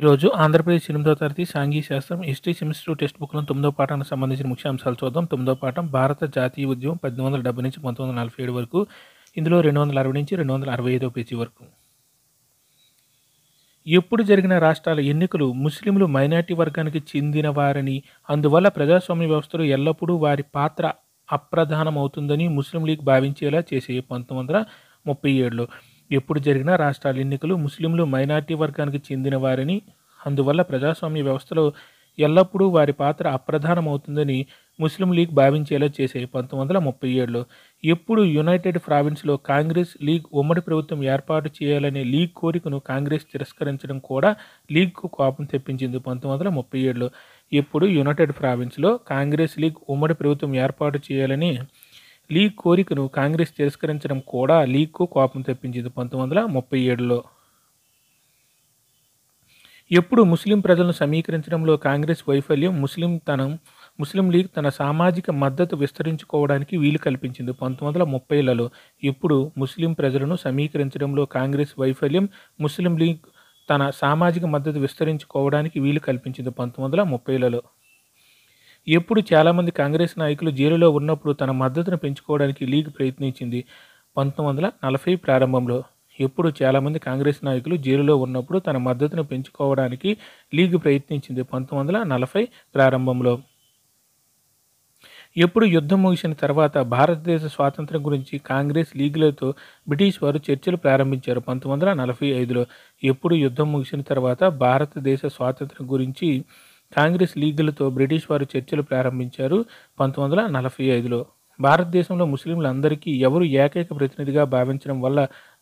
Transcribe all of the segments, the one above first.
ఈరోజు ఆంధ్రప్రదేశ్ ఎనిమిదో తరగతి సాంఘీ శాస్త్రం హిస్టరీ సెమిస్టర్ టెక్స్ట్ బుక్లో తొమ్మిదో పాఠానికి సంబంధించిన ముఖ్య అంశాలు చూద్దాం తొమ్మిదో పాఠం భారత జాతీయ ఉద్యమం పద్దెనిమిది డెబ్బై నుంచి పంతొమ్మిది వందల నలభై ఏడు వరకు ఇందులో రెండు వందల అరవై నుంచి రెండు వందల అరవై ఐదో పేజీ వరకు ఎప్పుడు జరిగిన రాష్ట్రాల ఎన్నికలు ముస్లింలు మైనార్టీ వర్గానికి చెందిన వారని అందువల్ల ప్రజాస్వామ్య వ్యవస్థలో ఎల్లప్పుడూ వారి పాత్ర అప్రధానమవుతుందని ముస్లిం లీగ్ భావించేలా చేసే పంతొమ్మిది వందల ముప్పై ఏడులో ఎప్పుడు జరిగిన రాష్ట్రాల ఎన్నికలు ముస్లింలు మైనార్టీ వర్గానికి చెందిన వారిని అందువల్ల ప్రజాస్వామ్య వ్యవస్థలో ఎల్లప్పుడూ వారి పాత్ర అప్రధానమవుతుందని ముస్లిం లీగ్ భావించేలా చేశాయి పంతొమ్మిది వందల ముప్పై ఏడులో ఎప్పుడు యునైటెడ్ ప్రావిన్స్లో కాంగ్రెస్ లీగ్ ఉమ్మడి ప్రభుత్వం ఏర్పాటు చేయాలనే లీగ్ కోరికను కాంగ్రెస్ తిరస్కరించడం కూడా లీగ్కు కోపం తెప్పించింది పంతొమ్మిది వందల ముప్పై ఏడులో ఎప్పుడు యునైటెడ్ ప్రావిన్స్లో కాంగ్రెస్ లీగ్ ఉమ్మడి ప్రభుత్వం ఏర్పాటు చేయాలని లీగ్ కోరికను కాంగ్రెస్ తిరస్కరించడం కూడా లీగ్కు కోపం తెప్పించింది పంతొమ్మిది వందల ముప్పై ఏడులో ఎప్పుడు ముస్లిం ప్రజలను సమీకరించడంలో కాంగ్రెస్ వైఫల్యం ముస్లిం తనం ముస్లిం లీగ్ తన సామాజిక మద్దతు విస్తరించుకోవడానికి వీలు కల్పించింది పంతొమ్మిది వందల ముప్పైలలో ఇప్పుడు ముస్లిం ప్రజలను సమీకరించడంలో కాంగ్రెస్ వైఫల్యం ముస్లిం లీగ్ తన సామాజిక మద్దతు విస్తరించుకోవడానికి వీలు కల్పించింది పంతొమ్మిది వందల ముప్పైలలో ఎప్పుడు చాలామంది కాంగ్రెస్ నాయకులు జైలులో ఉన్నప్పుడు తన మద్దతును పెంచుకోవడానికి లీగ్ ప్రయత్నించింది పంతొమ్మిది వందల నలభై ప్రారంభంలో ఎప్పుడు చాలామంది కాంగ్రెస్ నాయకులు జైలులో ఉన్నప్పుడు తన మద్దతును పెంచుకోవడానికి లీగ్ ప్రయత్నించింది పంతొమ్మిది వందల నలభై ప్రారంభంలో ఎప్పుడు యుద్ధం ముగిసిన తర్వాత భారతదేశ స్వాతంత్రం గురించి కాంగ్రెస్ లీగులతో బ్రిటిష్ వారు చర్చలు ప్రారంభించారు పంతొమ్మిది వందల నలభై ఐదులో ఎప్పుడు యుద్ధం ముగిసిన తర్వాత భారతదేశ స్వాతంత్రం గురించి కాంగ్రెస్ లీగ్లతో బ్రిటిష్ వారు చర్చలు ప్రారంభించారు పంతొమ్మిది వందల నలభై ఐదులో భారతదేశంలో ముస్లింలందరికీ ఎవరు ఏకైక ప్రతినిధిగా భావించడం వల్ల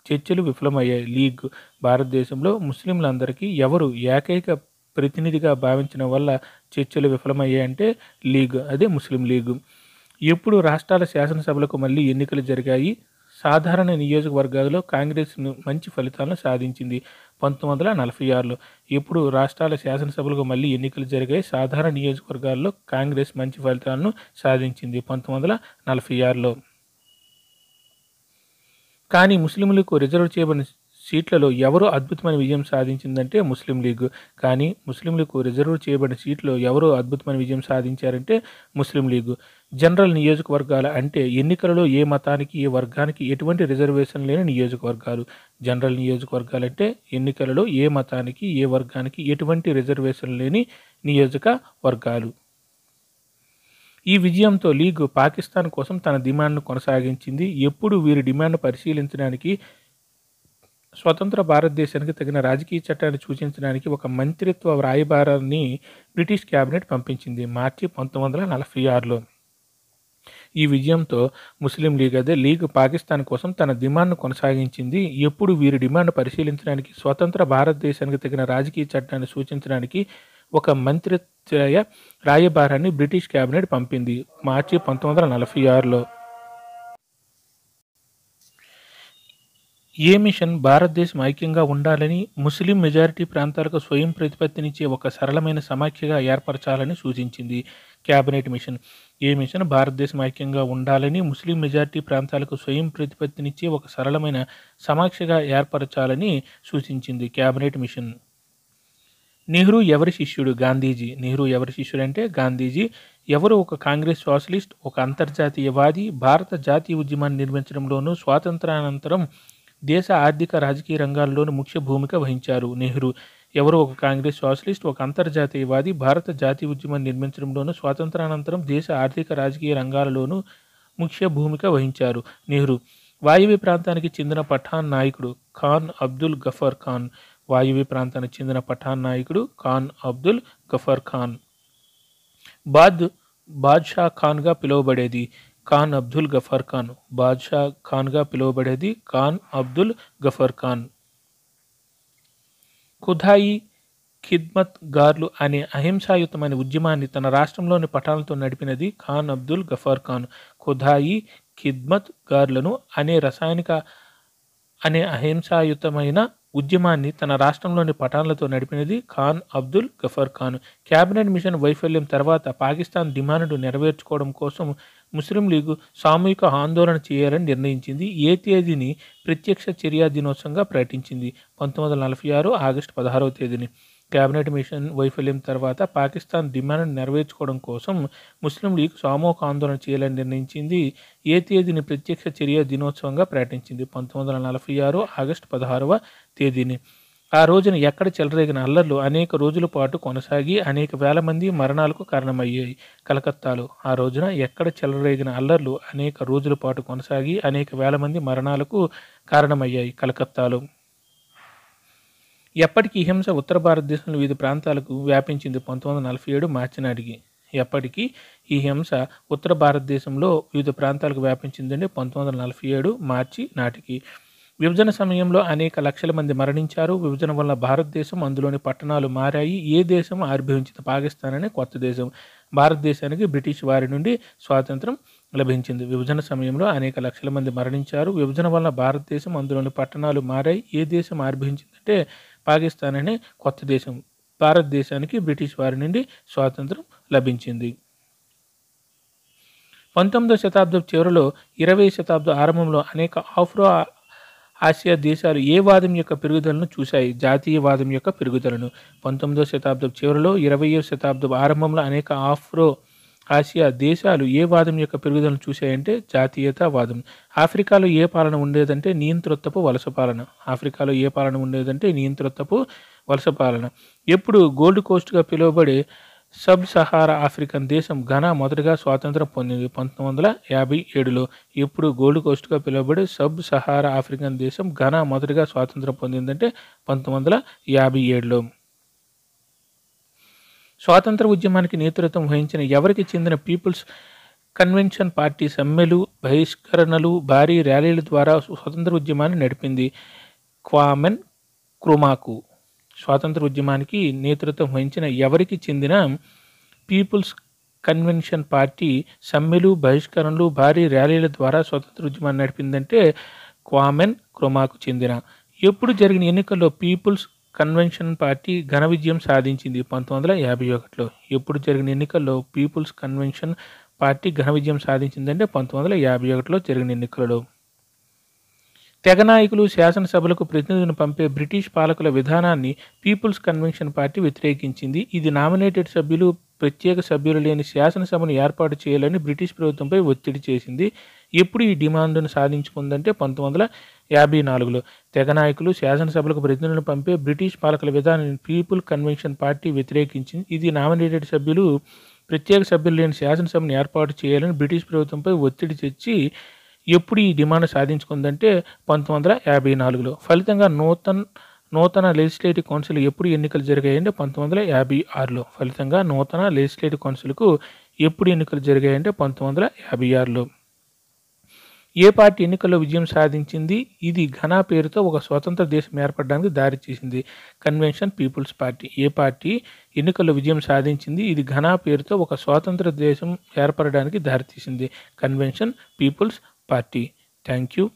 చర్చలు విఫలమయ్యాయి లీగ్ భారతదేశంలో ముస్లింలందరికీ ఎవరు ఏకైక ప్రతినిధిగా భావించడం వల్ల చర్చలు విఫలమయ్యాయంటే లీగ్ అదే ముస్లిం లీగ్ ఎప్పుడు రాష్ట్రాల శాసనసభలకు మళ్ళీ ఎన్నికలు జరిగాయి సాధారణ నియోజకవర్గాల్లో కాంగ్రెస్ మంచి ఫలితాలను సాధించింది పంతొమ్మిది వందల నలభై ఆరులో ఇప్పుడు రాష్ట్రాల శాసనసభలకు మళ్ళీ ఎన్నికలు జరిగాయి సాధారణ నియోజకవర్గాల్లో కాంగ్రెస్ మంచి ఫలితాలను సాధించింది పంతొమ్మిది వందల నలభై ఆరులో కానీ ముస్లింలకు రిజర్వ్ చేయబడిన సీట్లలో ఎవరు అద్భుతమైన విజయం సాధించిందంటే ముస్లిం లీగ్ కానీ ముస్లిం లీగ్ రిజర్వ్ చేయబడిన సీట్లో ఎవరు అద్భుతమైన విజయం సాధించారంటే ముస్లిం లీగ్ జనరల్ నియోజకవర్గాలు అంటే ఎన్నికలలో ఏ మతానికి ఏ వర్గానికి ఎటువంటి రిజర్వేషన్ లేని నియోజకవర్గాలు జనరల్ నియోజకవర్గాలు అంటే ఎన్నికలలో ఏ మతానికి ఏ వర్గానికి ఎటువంటి రిజర్వేషన్ లేని నియోజక వర్గాలు ఈ విజయంతో లీగ్ పాకిస్తాన్ కోసం తన డిమాండ్ను కొనసాగించింది ఎప్పుడు వీరి డిమాండ్ పరిశీలించడానికి స్వతంత్ర భారతదేశానికి తగిన రాజకీయ చట్టాన్ని సూచించడానికి ఒక మంత్రిత్వ రాయబారాన్ని బ్రిటిష్ క్యాబినెట్ పంపించింది మార్చి పంతొమ్మిది వందల నలభై ఆరులో ఈ విజయంతో ముస్లిం లీగ్ అదే లీగ్ పాకిస్తాన్ కోసం తన డిమాండ్ను కొనసాగించింది ఎప్పుడు వీరి డిమాండ్ పరిశీలించడానికి స్వతంత్ర భారతదేశానికి తగిన రాజకీయ చట్టాన్ని సూచించడానికి ఒక మంత్రిత్వ రాయబారాన్ని బ్రిటిష్ క్యాబినెట్ పంపింది మార్చి పంతొమ్మిది వందల నలభై ఆరులో ఏ మిషన్ భారతదేశం ఐక్యంగా ఉండాలని ముస్లిం మెజారిటీ ప్రాంతాలకు స్వయం ప్రతిపత్తినిచ్చే ఒక సరళమైన సమాఖ్యగా ఏర్పరచాలని సూచించింది క్యాబినెట్ మిషన్ ఏ మిషన్ భారతదేశం ఐక్యంగా ఉండాలని ముస్లిం మెజారిటీ ప్రాంతాలకు స్వయం ప్రతిపత్తినిచ్చే ఒక సరళమైన సమాఖ్యగా ఏర్పరచాలని సూచించింది క్యాబినెట్ మిషన్ నెహ్రూ ఎవరి శిష్యుడు గాంధీజీ నెహ్రూ ఎవరి శిష్యుడు అంటే గాంధీజీ ఎవరు ఒక కాంగ్రెస్ సోషలిస్ట్ ఒక అంతర్జాతీయవాది భారత జాతీయ ఉద్యమాన్ని నిర్మించడంలోనూ స్వాతంత్రానంతరం దేశ ఆర్థిక రాజకీయ రంగాల్లోనూ ముఖ్య భూమిక వహించారు నెహ్రూ ఎవరో ఒక కాంగ్రెస్ సోషలిస్ట్ ఒక అంతర్జాతీయవాది భారత జాతీయ ఉద్యమం నిర్మించడంలోనూ స్వాతంత్రానంతరం దేశ ఆర్థిక రాజకీయ రంగాలలోనూ ముఖ్య భూమిక వహించారు నెహ్రూ వాయువ్య ప్రాంతానికి చెందిన పఠాన్ నాయకుడు ఖాన్ అబ్దుల్ గఫర్ ఖాన్ వాయువ్య ప్రాంతానికి చెందిన పఠాన్ నాయకుడు ఖాన్ అబ్దుల్ గఫర్ ఖాన్ బాద్ బాద్షా ఖాన్గా పిలువబడేది ఖాన్ అబ్దుల్ గఫర్ ఖాన్ బాద్షా ఖాన్గా పిలువబడేది ఖాన్ అబ్దుల్ గఫర్ ఖాన్ ఖుధాయి ఖిద్మత్ గార్లు అనే అహింసాయుతమైన ఉద్యమాన్ని తన రాష్ట్రంలోని పఠాలతో నడిపినది ఖాన్ అబ్దుల్ గఫర్ ఖాన్ ఖుధాయి ఖిద్మత్ గార్లను అనే రసాయనిక అనే అహింసాయుతమైన ఉద్యమాన్ని తన రాష్ట్రంలోని పఠాన్లతో నడిపినది ఖాన్ అబ్దుల్ గఫర్ ఖాన్ క్యాబినెట్ మిషన్ వైఫల్యం తర్వాత పాకిస్తాన్ డిమాండ్ను నెరవేర్చుకోవడం కోసం ముస్లిం లీగ్ సామూహిక ఆందోళన చేయాలని నిర్ణయించింది ఏ తేదీని ప్రత్యక్ష చర్యా దినోత్సవంగా ప్రకటించింది పంతొమ్మిది వందల నలభై ఆరు ఆగస్టు పదహారవ తేదీని కేబినెట్ మిషన్ వైఫల్యం తర్వాత పాకిస్తాన్ డిమాండ్ నెరవేర్చుకోవడం కోసం ముస్లిం లీగ్ సామూహిక ఆందోళన చేయాలని నిర్ణయించింది ఏ తేదీని ప్రత్యక్ష చర్య దినోత్సవంగా ప్రకటించింది పంతొమ్మిది వందల నలభై ఆరు ఆగస్టు పదహారవ తేదీని ఆ రోజున ఎక్కడ చెలరేగిన అల్లర్లు అనేక రోజుల పాటు కొనసాగి అనేక వేల మంది మరణాలకు కారణమయ్యాయి కలకత్తాలో ఆ రోజున ఎక్కడ చెలరేగిన అల్లర్లు అనేక రోజుల పాటు కొనసాగి అనేక వేల మంది మరణాలకు కారణమయ్యాయి కలకత్తాలో ఎప్పటికీ హింస ఉత్తర భారతదేశంలో వివిధ ప్రాంతాలకు వ్యాపించింది పంతొమ్మిది వందల నలభై ఏడు మార్చి నాటికి ఎప్పటికీ ఈ హింస ఉత్తర భారతదేశంలో వివిధ ప్రాంతాలకు వ్యాపించిందండి పంతొమ్మిది వందల నలభై ఏడు మార్చి నాటికి విభజన సమయంలో అనేక లక్షల మంది మరణించారు విభజన వల్ల భారతదేశం అందులోని పట్టణాలు మారాయి ఏ దేశం ఆవిర్భవించిన పాకిస్తాన్ అనే కొత్త దేశం భారతదేశానికి బ్రిటిష్ వారి నుండి స్వాతంత్రం లభించింది విభజన సమయంలో అనేక లక్షల మంది మరణించారు విభజన వల్ల భారతదేశం అందులోని పట్టణాలు మారాయి ఏ దేశం ఆవిర్భవించిందంటే పాకిస్తాన్ అనే కొత్త దేశం భారతదేశానికి బ్రిటిష్ వారి నుండి స్వాతంత్రం లభించింది పంతొమ్మిదవ శతాబ్దం చివరిలో ఇరవై శతాబ్దం ఆరంభంలో అనేక ఆఫ్రో ఆసియా దేశాలు ఏ వాదం యొక్క పెరుగుదలను చూశాయి జాతీయవాదం యొక్క పెరుగుదలను పంతొమ్మిదో శతాబ్దం చివరిలో ఇరవయో శతాబ్దం ఆరంభంలో అనేక ఆఫ్రో ఆసియా దేశాలు ఏ వాదం యొక్క పెరుగుదలను చూశాయంటే జాతీయతావాదం ఆఫ్రికాలో ఏ పాలన ఉండేదంటే నియంతృత్వపు వలస పాలన ఆఫ్రికాలో ఏ పాలన ఉండేదంటే నియంతృత్వపు వలస పాలన ఎప్పుడు గోల్డ్ కోస్ట్గా పిలువబడే సబ్ సహారా ఆఫ్రికన్ దేశం ఘనా మొదటగా స్వాతంత్రం పొందింది పంతొమ్మిది వందల యాభై ఏడులో ఇప్పుడు గోల్డ్ కోస్ట్గా పిలువబడే సబ్ సహారా ఆఫ్రికన్ దేశం ఘనా మొదటిగా స్వాతంత్రం పొందిందంటే పంతొమ్మిది వందల యాభై ఏడులో స్వాతంత్ర ఉద్యమానికి నేతృత్వం వహించిన ఎవరికి చెందిన పీపుల్స్ కన్వెన్షన్ పార్టీ సమ్మెలు బహిష్కరణలు భారీ ర్యాలీల ద్వారా స్వతంత్ర ఉద్యమాన్ని నడిపింది క్వామెన్ క్రోమాకు స్వాతంత్ర ఉద్యమానికి నేతృత్వం వహించిన ఎవరికి చెందిన పీపుల్స్ కన్వెన్షన్ పార్టీ సమ్మెలు బహిష్కరణలు భారీ ర్యాలీల ద్వారా స్వతంత్ర ఉద్యమాన్ని నడిపిందంటే క్వామెన్ క్రోమాకు చెందిన ఎప్పుడు జరిగిన ఎన్నికల్లో పీపుల్స్ కన్వెన్షన్ పార్టీ ఘన విజయం సాధించింది పంతొమ్మిది వందల యాభై ఒకటిలో ఎప్పుడు జరిగిన ఎన్నికల్లో పీపుల్స్ కన్వెన్షన్ పార్టీ ఘన విజయం సాధించిందంటే పంతొమ్మిది వందల యాభై ఒకటిలో జరిగిన ఎన్నికలలో తెగ నాయకులు శాసనసభలకు ప్రతినిధులను పంపే బ్రిటిష్ పాలకుల విధానాన్ని పీపుల్స్ కన్వెన్షన్ పార్టీ వ్యతిరేకించింది ఇది నామినేటెడ్ సభ్యులు ప్రత్యేక సభ్యులు లేని శాసనసభను ఏర్పాటు చేయాలని బ్రిటిష్ ప్రభుత్వంపై ఒత్తిడి చేసింది ఎప్పుడు ఈ డిమాండ్ను సాధించుకుందంటే పంతొమ్మిది వందల యాభై నాలుగులో తెగ నాయకులు శాసనసభలకు ప్రతినిధులను పంపే బ్రిటిష్ పాలకుల విధానాన్ని పీపుల్ కన్వెన్షన్ పార్టీ వ్యతిరేకించింది ఇది నామినేటెడ్ సభ్యులు ప్రత్యేక సభ్యులు లేని శాసనసభను ఏర్పాటు చేయాలని బ్రిటిష్ ప్రభుత్వంపై ఒత్తిడి తెచ్చి ఎప్పుడు ఈ డిమాండ్ సాధించుకుందంటే పంతొమ్మిది వందల యాభై నాలుగులో ఫలితంగా నూతన నూతన లెజిస్లేటివ్ కౌన్సిల్ ఎప్పుడు ఎన్నికలు జరిగాయంటే పంతొమ్మిది వందల యాభై ఆరులో ఫలితంగా నూతన లెజిస్లేటివ్ కౌన్సిల్కు ఎప్పుడు ఎన్నికలు జరిగాయంటే పంతొమ్మిది వందల యాభై ఆరులో ఏ పార్టీ ఎన్నికల్లో విజయం సాధించింది ఇది ఘనా పేరుతో ఒక స్వతంత్ర దేశం ఏర్పడడానికి దారి చేసింది కన్వెన్షన్ పీపుల్స్ పార్టీ ఏ పార్టీ ఎన్నికల్లో విజయం సాధించింది ఇది ఘనా పేరుతో ఒక స్వాతంత్ర దేశం ఏర్పడడానికి దారితీసింది convention people's party. Thank you.